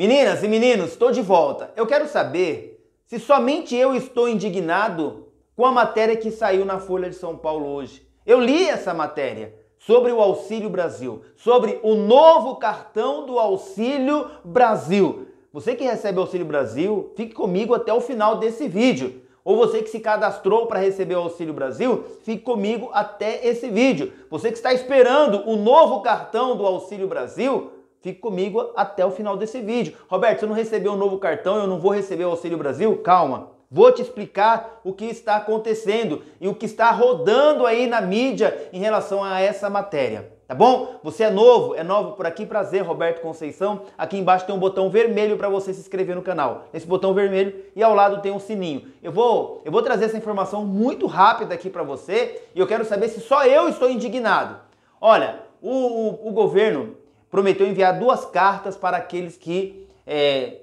Meninas e meninos, estou de volta. Eu quero saber se somente eu estou indignado com a matéria que saiu na Folha de São Paulo hoje. Eu li essa matéria sobre o Auxílio Brasil, sobre o novo cartão do Auxílio Brasil. Você que recebe Auxílio Brasil, fique comigo até o final desse vídeo. Ou você que se cadastrou para receber o Auxílio Brasil, fique comigo até esse vídeo. Você que está esperando o novo cartão do Auxílio Brasil, Fique comigo até o final desse vídeo. Roberto, se eu não receber um novo cartão, eu não vou receber o Auxílio Brasil? Calma, Vou te explicar o que está acontecendo e o que está rodando aí na mídia em relação a essa matéria. Tá bom? Você é novo? É novo por aqui? Prazer, Roberto Conceição. Aqui embaixo tem um botão vermelho para você se inscrever no canal. Nesse botão vermelho e ao lado tem um sininho. Eu vou, eu vou trazer essa informação muito rápida aqui para você e eu quero saber se só eu estou indignado. Olha, o, o, o governo prometeu enviar duas cartas para aqueles que é,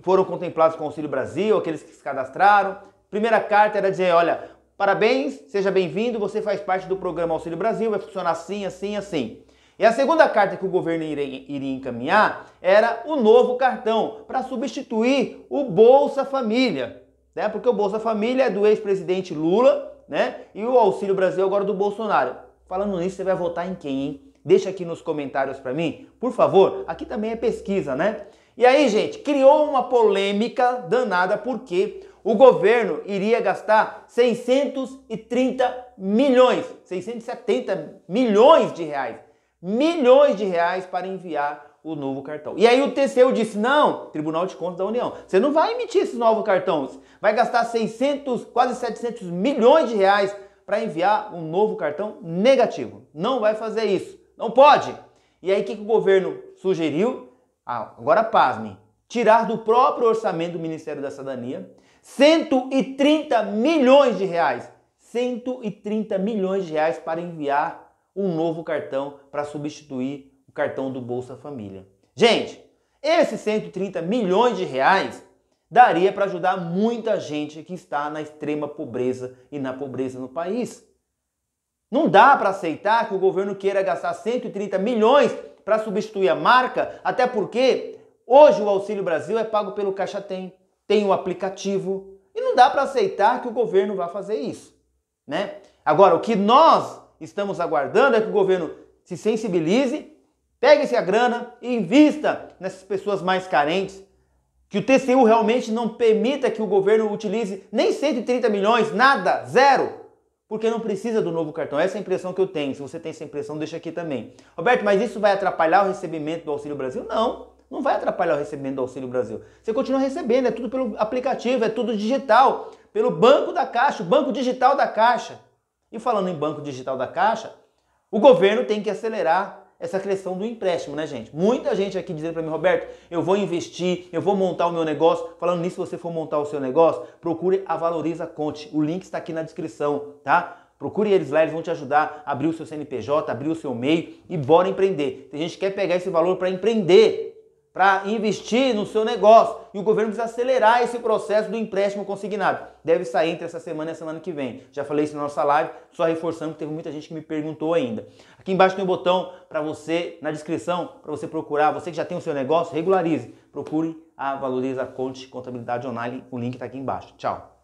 foram contemplados com o Auxílio Brasil, aqueles que se cadastraram. Primeira carta era dizer, olha, parabéns, seja bem-vindo, você faz parte do programa Auxílio Brasil, vai funcionar assim, assim, assim. E a segunda carta que o governo iria encaminhar era o novo cartão, para substituir o Bolsa Família, né? porque o Bolsa Família é do ex-presidente Lula né? e o Auxílio Brasil é agora do Bolsonaro. Falando nisso, você vai votar em quem, hein? Deixa aqui nos comentários para mim, por favor. Aqui também é pesquisa, né? E aí, gente, criou uma polêmica danada porque o governo iria gastar 630 milhões, 670 milhões de reais, milhões de reais para enviar o novo cartão. E aí o TCU disse: "Não, Tribunal de Contas da União, você não vai emitir esses novos cartões. Vai gastar 600, quase 700 milhões de reais para enviar um novo cartão negativo. Não vai fazer isso. Não pode! E aí o que, que o governo sugeriu? Ah, agora pasme, Tirar do próprio orçamento do Ministério da Cidadania 130 milhões de reais. 130 milhões de reais para enviar um novo cartão para substituir o cartão do Bolsa Família. Gente, esses 130 milhões de reais daria para ajudar muita gente que está na extrema pobreza e na pobreza no país. Não dá para aceitar que o governo queira gastar 130 milhões para substituir a marca, até porque hoje o Auxílio Brasil é pago pelo Caixa Tem, tem o um aplicativo, e não dá para aceitar que o governo vá fazer isso, né? Agora, o que nós estamos aguardando é que o governo se sensibilize, pegue a grana e invista nessas pessoas mais carentes, que o TCU realmente não permita que o governo utilize nem 130 milhões, nada, zero, porque não precisa do novo cartão. Essa é a impressão que eu tenho. Se você tem essa impressão, deixa aqui também. Roberto, mas isso vai atrapalhar o recebimento do Auxílio Brasil? Não, não vai atrapalhar o recebimento do Auxílio Brasil. Você continua recebendo, é tudo pelo aplicativo, é tudo digital, pelo banco da Caixa, o banco digital da Caixa. E falando em banco digital da Caixa, o governo tem que acelerar essa questão do empréstimo, né, gente? Muita gente aqui dizendo para mim, Roberto, eu vou investir, eu vou montar o meu negócio. Falando nisso, se você for montar o seu negócio, procure a Valoriza Conte. O link está aqui na descrição, tá? Procure eles lá, eles vão te ajudar a abrir o seu CNPJ, abrir o seu MEI e bora empreender. Tem gente que quer pegar esse valor para empreender, para investir no seu negócio. E o governo precisa acelerar esse processo do empréstimo consignado. Deve sair entre essa semana e a semana que vem. Já falei isso na nossa live, só reforçando que teve muita gente que me perguntou ainda. Aqui embaixo tem um botão para você, na descrição, para você procurar. Você que já tem o seu negócio, regularize. Procure a Valoriza Conte Contabilidade Online. O link está aqui embaixo. Tchau.